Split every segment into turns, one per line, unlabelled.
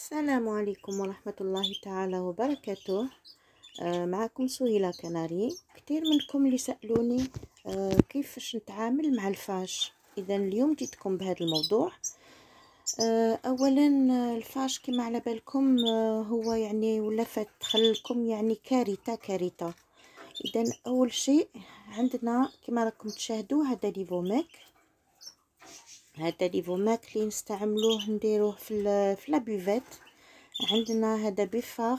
السلام عليكم ورحمة الله تعالى وبركاته آه معكم سهيلة كناري كثير منكم اللي سألوني آه كيفاش نتعامل مع الفاش إذا اليوم جيتكم بهذا الموضوع آه أولا الفاش كما على بالكم آه هو يعني ولا خلكم يعني كارثة كارثة إذا أول شيء عندنا كما راكم تشاهدوا هذا ميك هذا فوماك لي نستعملوه نديروه في في لابيفيت عندنا هذا بيفار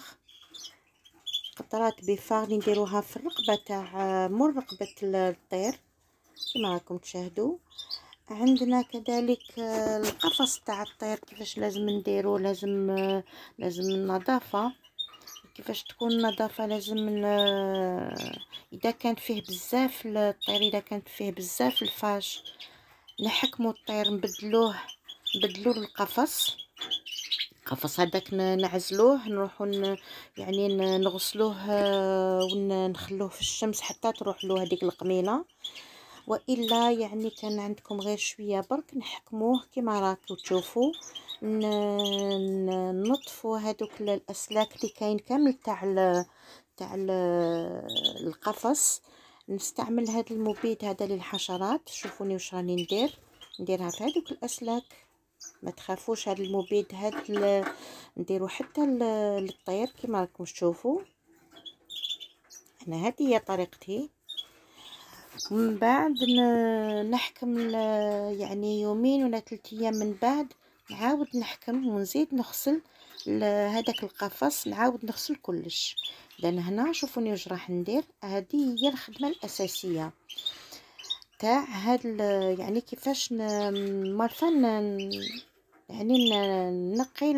قطرات بيفار لي نديروها في الرقبه تاع مور رقبه الطير كما راكم تشاهدوا عندنا كذلك القفص تاع الطير كيفاش لازم نديرو لازم لازم النظافه كيفاش تكون النظافه لازم اذا كانت فيه بزاف الطير اذا كانت فيه بزاف الفاش نحكموا الطير نبدلوه نبدلو القفص القفص هذاك نعزلوه نروحو يعني نغسلوه آه، ونخلوه في الشمس حتى تروح له هذيك القميله والا يعني كان عندكم غير شويه برك نحكموه كما راكم تشوفوا نطفوا هذوك الاسلاك اللي كاين كامل تاع تاع القفص نستعمل هذا المبيد هذا للحشرات شوفوني واش راني ندير نديرها في هذوك الاسلاك ما تخافوش هذا المبيد هذا نديرو حتى للطير كما راكم تشوفوا انا هذه هي طريقتي من بعد نحكم يعني يومين ولا ثلاث ايام من بعد نعاود نحكم ونزيد نغسل هذاك القفص نعاود نغسل كلش لان هنا شوفوني واش راح ندير هذه هي الخدمه الاساسيه تاع هاد يعني كيفاش مرفا يعني نقي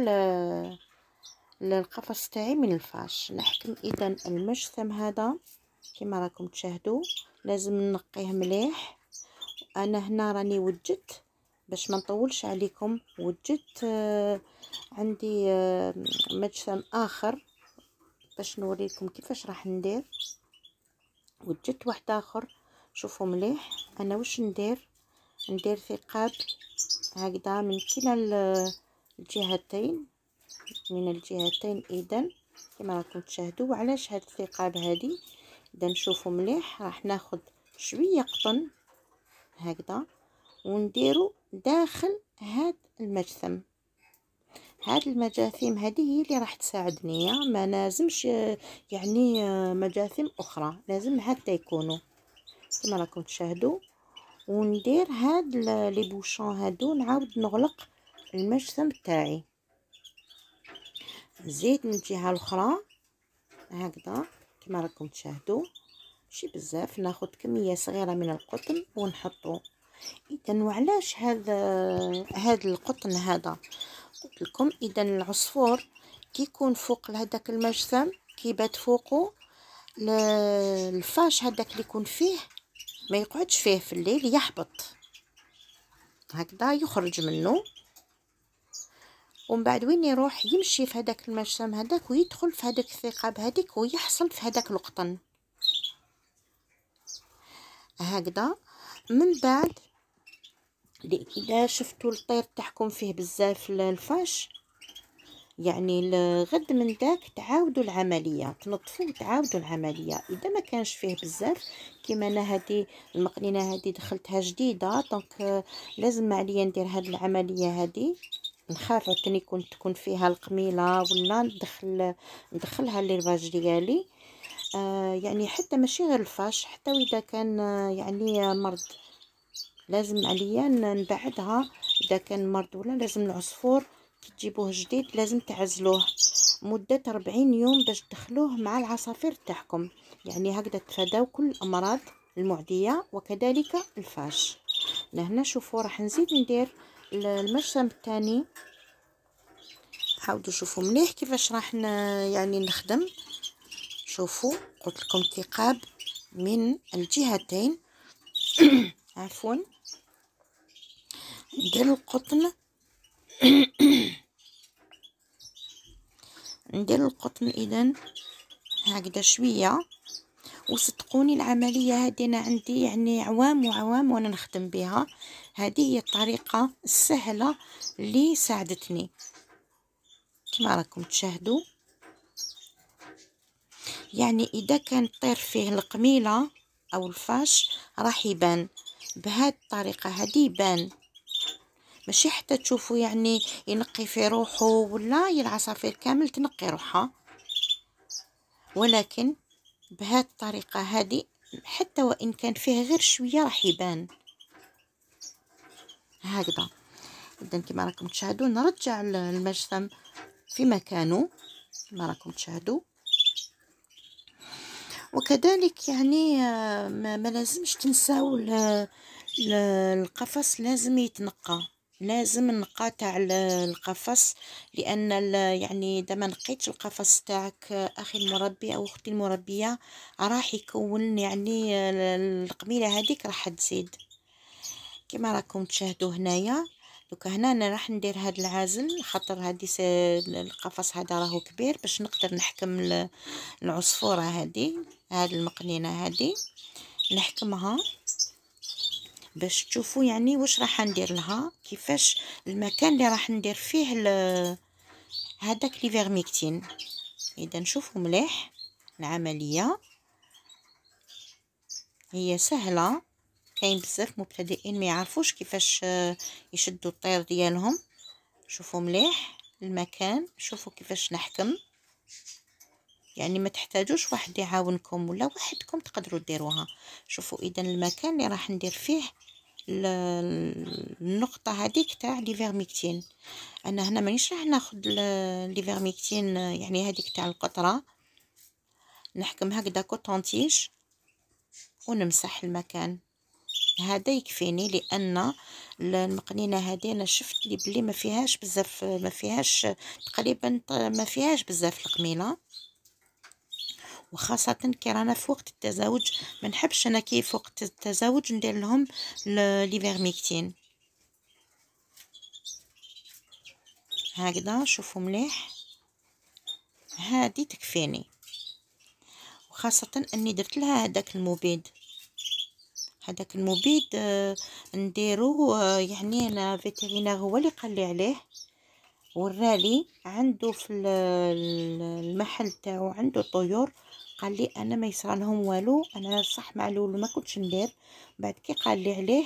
القفص تاعي من الفاش نحكم اذا المجسم هذا كما راكم تشاهدوا لازم نقيه مليح انا هنا راني وجدت باش ما نطولش عليكم وجدت آه، عندي آه، مجسم اخر باش نوريكم كيفاش راح ندير وجدت واحد اخر شوفوا مليح انا واش ندير ندير ثقاب هكذا من كلا الجهتين من الجهتين اذا كما راكم تشاهدوا وعلاش هاد الثقاب هادي اذا نشوفوا مليح راح ناخذ شويه قطن هكذا ونديرو داخل هاد المجثم هاد المجاثيم هذه هي اللي راح تساعدني آه، ما لازمش آه، يعني آه، مجاثيم اخرى لازم هاد يكونوا كما راكم تشاهدوا وندير هاد لي بوشون هادو نعاود نغلق المجثم تاعي نزيد من الجهه الاخرى هكذا كما راكم تشاهدوا شي بزاف ناخذ كميه صغيره من القطن ونحطو اذا وعلاش هذا هذا القطن هذا قلت لكم اذا العصفور كيكون فوق هذاك المجسم كيبات فوقه الفاش هذاك اللي يكون فيه ما يقعدش فيه في الليل يحبط هكذا يخرج منه ومن بعد وين يروح يمشي في هذاك المجسم هذاك ويدخل في هذاك الثقاب هذيك ويحصل في هذاك القطن هكذا من بعد الا شفتوا الطير تاعكم فيه بزاف الفاش يعني غد من داك تعاودوا العمليه تنظفوا وتعاودوا العمليه اذا ما كانش فيه بزاف كيما انا هذه المقلينه هذه دخلتها جديده دونك لازم عليا ندير هاد العمليه هذه نخاف عاد كنت تكون فيها القميله ولا ندخل ندخلها للفاج ديالي آه يعني حتى ماشي غير الفاش حتى واذا كان آه، يعني مرض لازم عليا نبعدها اذا كان مرض ولا لازم العصفور كي تجيبوه جديد لازم تعزلوه مده 40 يوم باش تدخلوه مع العصافير تاعكم يعني هكذا تفاداو كل الامراض المعديه وكذلك الفاش لهنا شوفوا راح نزيد ندير المجسم الثاني حاولوا شوفوا مليح كيفاش راح يعني نخدم شوفوا قلت لكم ثقاب من الجهتين عفوا ندير القطن ندير القطن اذا هكذا شويه وصدقوني العمليه هذه انا عندي يعني عوام وعوام وانا نخدم بها هذه هي الطريقه السهله اللي ساعدتني كما راكم تشاهدوا يعني اذا كان طير فيه القميله او الفاش راح يبان بهاد الطريقه هذه يبان ماشي حتى تشوفوا يعني ينقي في روحه ولا العصافير كامل تنقي روحها ولكن بهاد الطريقة هذه حتى وإن كان فيه غير شوية راح يبان هكذا إذا كما راكم تشاهدوا نرجع المجسم في مكانه كما راكم تشاهدوا وكذلك يعني آه، ما لازمش تنساو القفص لازم يتنقى لازم نقاطع القفص لان يعني اذا ما نقيتش القفص تاعك اخي المربي او اختي المربيه راح يكون يعني القبيله هذيك راح تزيد كما راكم تشاهدوا هنايا دوكا هنا انا راح ندير هاد العازل خاطر هادي القفص هذا راهو كبير باش نقدر نحكم العصفوره هادي هذه المقنينه هادي نحكمها باش تشوفوا يعني واش راح ندير لها كيفاش المكان اللي راح ندير فيه هذاك لي فيرميكتين اذا نشوفوا مليح العمليه هي سهله كاين بزاف مبتدئين ما يعرفوش كيفاش يشدوا الطير ديالهم شوفوا مليح المكان شوفوا كيفاش نحكم يعني ما تحتاجوش واحد يعاونكم ولا وحدكم تقدروا ديروها شوفوا اذا المكان اللي راح ندير فيه النقطه هذيك تاع لي فيرميكتين انا هنا مانيش راح ناخذ لي فيرميكتين يعني هذيك تاع القطره نحكم هكذا كوطونتيش ونمسح المكان هذا يكفيني لان المقنينه هذه انا شفت لي بلي ما فيهاش بزاف ما فيهاش تقريبا ما فيهاش بزاف القميله وخاصة كي رانا في وقت التزاوج ما نحبش انا كي في وقت التزاوج ندير لهم لي فيرميكتين هكذا شوفوا مليح هادي تكفيني وخاصة اني درت لها هذاك المبيد هذاك المبيد آه، نديرو آه، يعني انا فيتيرينار هو اللي قال لي عليه ورالي عنده في المحل تاعو عنده طيور قال لي انا ما لهم والو انا صح مع الاول ما كنتش ندير بعد كي قال لي عليه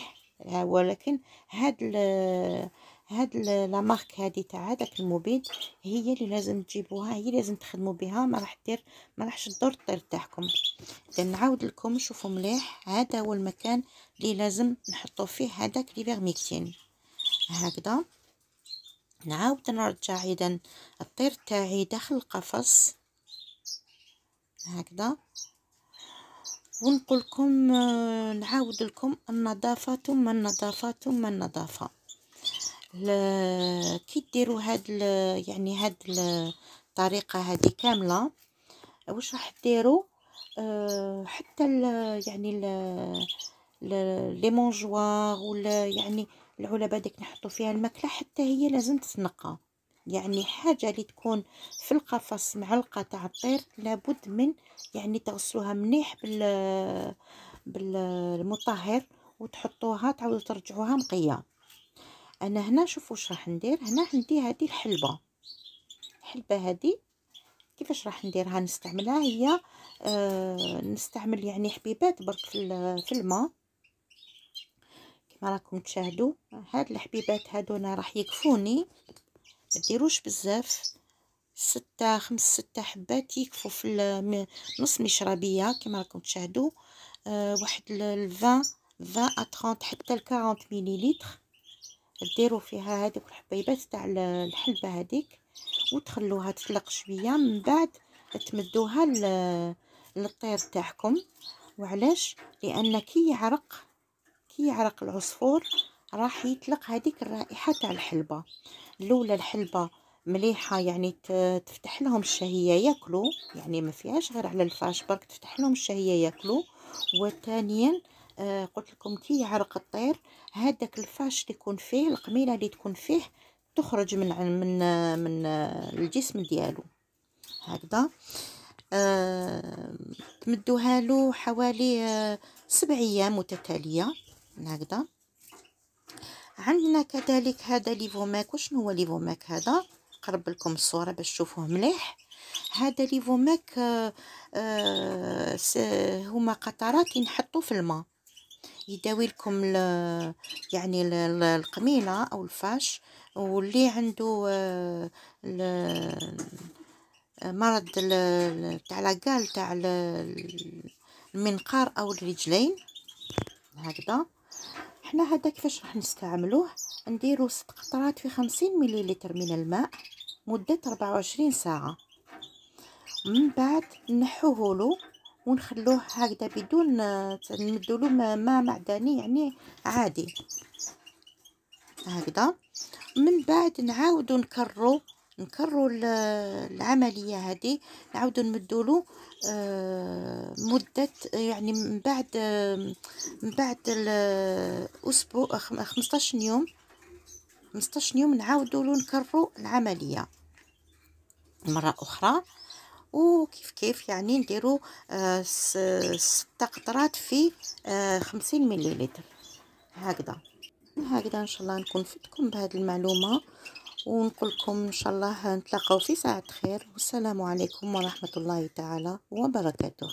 ولكن هاد هاد لا مارك هادي تاع هذاك المبيد هي اللي لازم تجيبوها هي لازم تخدموا بها ما راح دير ما راحش تضر الطير تاعكم نعاود لكم شوفوا مليح هذا هو المكان اللي لازم نحطوا فيه هذاك لي فيرميكتين هكذا نعاود نرجع اذا الطير تاعي داخل القفص هكذا ونقول لكم آه، نعاود لكم النظافه ثم النظافه ثم النظافه كي ديروا هاد يعني هاد الطريقه هذه كامله واش راح ديروا آه، حتى ال يعني لي مونجوار ولا يعني العلبه ديك نحطو فيها الماكله حتى هي لازم تتنقى يعني حاجه اللي تكون في القفص معلقه تاع الطير لابد من يعني تغسلوها مليح بال بالمطهر وتحطوها تعاودوا ترجعوها نقيه انا هنا شوفوا واش راح ندير هنا عندي هذه الحلبه الحلبه هذه كيفاش راح نديرها نستعملها هي آه نستعمل يعني حبيبات برك في الماء راكم تشاهدوا هاد الحبيبات هادونا راح يكفوني ما ديروش بزاف ستة خمس ستة حبات يكفوا في نص مشربية كما راكم تشاهدوا أه واحد الفان فان أتخونت حتى الكارونت مليليتر ديروا فيها هذيك الحبيبات تاع الحلبة هذيك وتخلوها تطلق شوية من بعد تمدوها للطير تاعكم وعلاش لان كي يعرق كيعرق العصفور راح يطلق هذيك الرائحه تاع الحلبه الاولى الحلبه مليحه يعني تفتح لهم الشهيه ياكلوا يعني ما فيهاش غير على الفاش برك تفتح لهم الشهيه ياكلوا وثانيا آه قلت لكم كي يعرق الطير هذاك الفاش اللي يكون فيه القميله اللي تكون فيه تخرج من من من الجسم ديالو هكذا آه تمدوها له حوالي آه سبع ايام متتاليه هكذا عندنا كذلك هذا ليفوماك وشنو هو ليفوماك هذا قرب لكم الصوره باش تشوفوه مليح هذا ليفوماك آه آه هما قطرات ينحطوا في الماء يداوي لكم يعني ال القميله او الفاش واللي عنده آه, آه، مرض تاع لاكال تاع المنقار او الرجلين هكذا احنا هذا كيفاش راح نستعملوه نديرو ست قطرات في خمسين مليلتر من الماء مدة ربعة وعشرين ساعة من بعد نحوه له ونخلوه هكذا بدون نمدوا له ماء معدني يعني عادي هكذا من بعد نعاودو نكرو نكرروا العمليه هذه نعاودوا نمدوا له مده يعني من بعد من بعد الاسبوع 15 يوم 15 يوم نعاودوا له نكرروا العمليه مره اخرى وكيف كيف يعني نديروا آه، ستة قطرات في آه، خمسين مليلتر هكذا هكذا ان شاء الله نكون فدتكم بهذه المعلومه ونقول لكم ان شاء الله نتلاقاو في ساعه خير والسلام عليكم ورحمه الله تعالى وبركاته